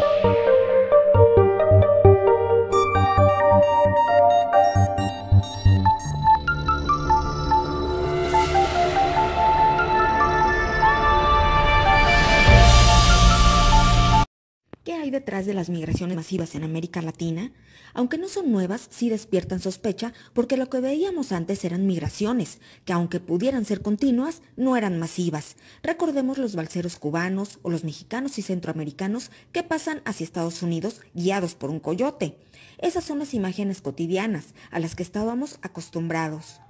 Bye. detrás de las migraciones masivas en América Latina? Aunque no son nuevas, sí despiertan sospecha porque lo que veíamos antes eran migraciones, que aunque pudieran ser continuas, no eran masivas. Recordemos los balseros cubanos o los mexicanos y centroamericanos que pasan hacia Estados Unidos guiados por un coyote. Esas son las imágenes cotidianas a las que estábamos acostumbrados.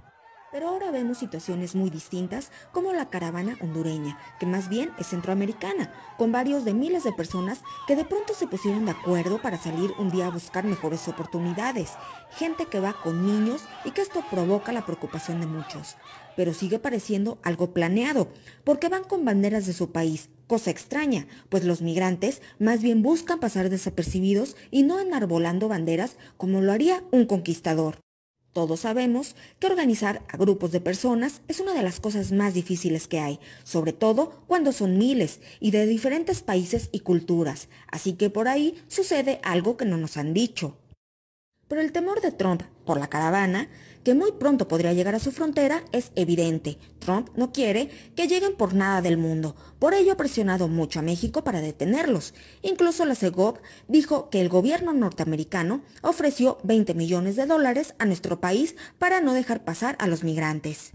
Pero ahora vemos situaciones muy distintas como la caravana hondureña, que más bien es centroamericana, con varios de miles de personas que de pronto se pusieron de acuerdo para salir un día a buscar mejores oportunidades, gente que va con niños y que esto provoca la preocupación de muchos. Pero sigue pareciendo algo planeado, porque van con banderas de su país, cosa extraña, pues los migrantes más bien buscan pasar desapercibidos y no enarbolando banderas como lo haría un conquistador. Todos sabemos que organizar a grupos de personas es una de las cosas más difíciles que hay, sobre todo cuando son miles y de diferentes países y culturas, así que por ahí sucede algo que no nos han dicho. Pero el temor de Trump por la caravana, que muy pronto podría llegar a su frontera, es evidente. Trump no quiere que lleguen por nada del mundo. Por ello ha presionado mucho a México para detenerlos. Incluso la CEGOP dijo que el gobierno norteamericano ofreció 20 millones de dólares a nuestro país para no dejar pasar a los migrantes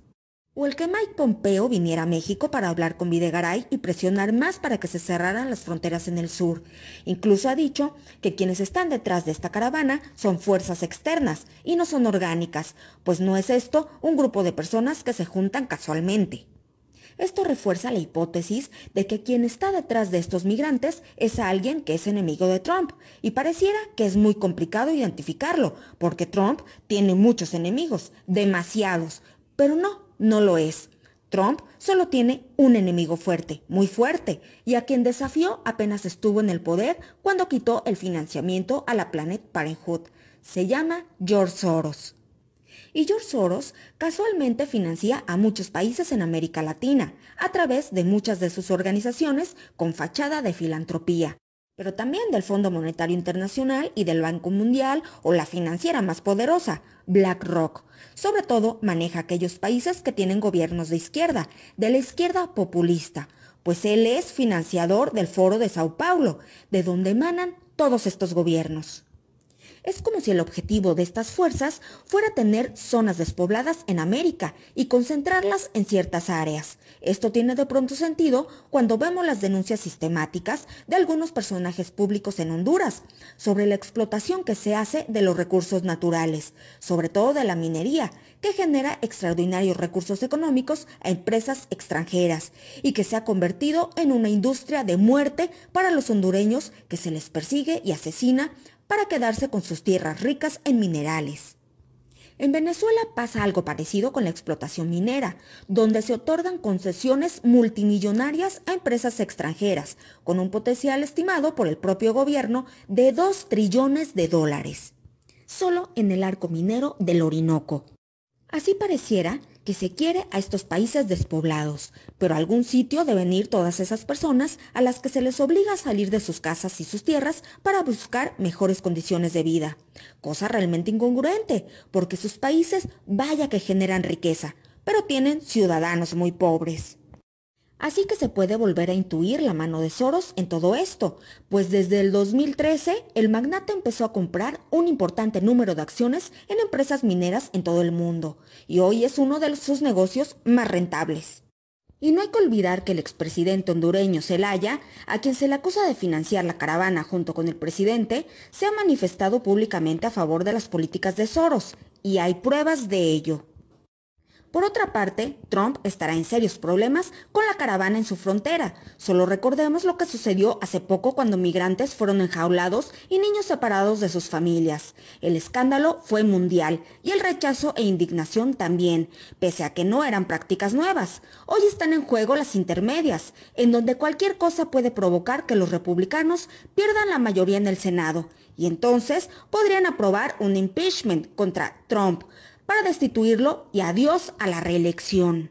o el que Mike Pompeo viniera a México para hablar con Videgaray y presionar más para que se cerraran las fronteras en el sur. Incluso ha dicho que quienes están detrás de esta caravana son fuerzas externas y no son orgánicas, pues no es esto un grupo de personas que se juntan casualmente. Esto refuerza la hipótesis de que quien está detrás de estos migrantes es alguien que es enemigo de Trump, y pareciera que es muy complicado identificarlo, porque Trump tiene muchos enemigos, demasiados, pero no, no lo es. Trump solo tiene un enemigo fuerte, muy fuerte, y a quien desafió apenas estuvo en el poder cuando quitó el financiamiento a la Planet Parenthood. Se llama George Soros. Y George Soros casualmente financia a muchos países en América Latina, a través de muchas de sus organizaciones con fachada de filantropía pero también del Fondo Monetario Internacional y del Banco Mundial o la financiera más poderosa, BlackRock. Sobre todo maneja aquellos países que tienen gobiernos de izquierda, de la izquierda populista, pues él es financiador del Foro de Sao Paulo, de donde emanan todos estos gobiernos. Es como si el objetivo de estas fuerzas fuera tener zonas despobladas en América y concentrarlas en ciertas áreas. Esto tiene de pronto sentido cuando vemos las denuncias sistemáticas de algunos personajes públicos en Honduras sobre la explotación que se hace de los recursos naturales, sobre todo de la minería, que genera extraordinarios recursos económicos a empresas extranjeras y que se ha convertido en una industria de muerte para los hondureños que se les persigue y asesina para quedarse con sus tierras ricas en minerales. En Venezuela pasa algo parecido con la explotación minera, donde se otorgan concesiones multimillonarias a empresas extranjeras, con un potencial estimado por el propio gobierno de 2 trillones de dólares, solo en el arco minero del Orinoco. Así pareciera que se quiere a estos países despoblados, pero algún sitio deben ir todas esas personas a las que se les obliga a salir de sus casas y sus tierras para buscar mejores condiciones de vida. Cosa realmente incongruente, porque sus países vaya que generan riqueza, pero tienen ciudadanos muy pobres. Así que se puede volver a intuir la mano de Soros en todo esto, pues desde el 2013 el magnate empezó a comprar un importante número de acciones en empresas mineras en todo el mundo, y hoy es uno de sus negocios más rentables. Y no hay que olvidar que el expresidente hondureño Zelaya, a quien se le acusa de financiar la caravana junto con el presidente, se ha manifestado públicamente a favor de las políticas de Soros, y hay pruebas de ello. Por otra parte, Trump estará en serios problemas con la caravana en su frontera. Solo recordemos lo que sucedió hace poco cuando migrantes fueron enjaulados y niños separados de sus familias. El escándalo fue mundial y el rechazo e indignación también, pese a que no eran prácticas nuevas. Hoy están en juego las intermedias, en donde cualquier cosa puede provocar que los republicanos pierdan la mayoría en el Senado y entonces podrían aprobar un impeachment contra Trump para destituirlo y adiós a la reelección.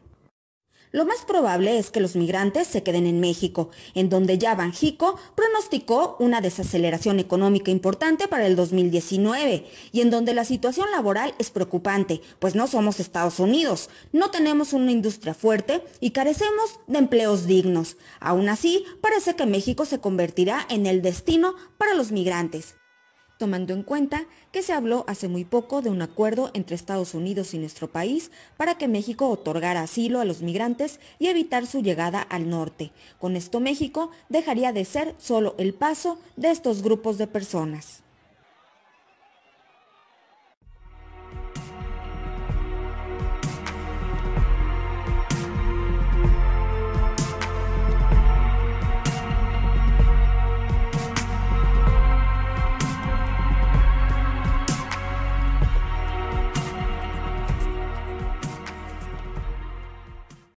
Lo más probable es que los migrantes se queden en México, en donde ya Banjico pronosticó una desaceleración económica importante para el 2019 y en donde la situación laboral es preocupante, pues no somos Estados Unidos, no tenemos una industria fuerte y carecemos de empleos dignos. Aún así, parece que México se convertirá en el destino para los migrantes tomando en cuenta que se habló hace muy poco de un acuerdo entre Estados Unidos y nuestro país para que México otorgara asilo a los migrantes y evitar su llegada al norte. Con esto México dejaría de ser solo el paso de estos grupos de personas.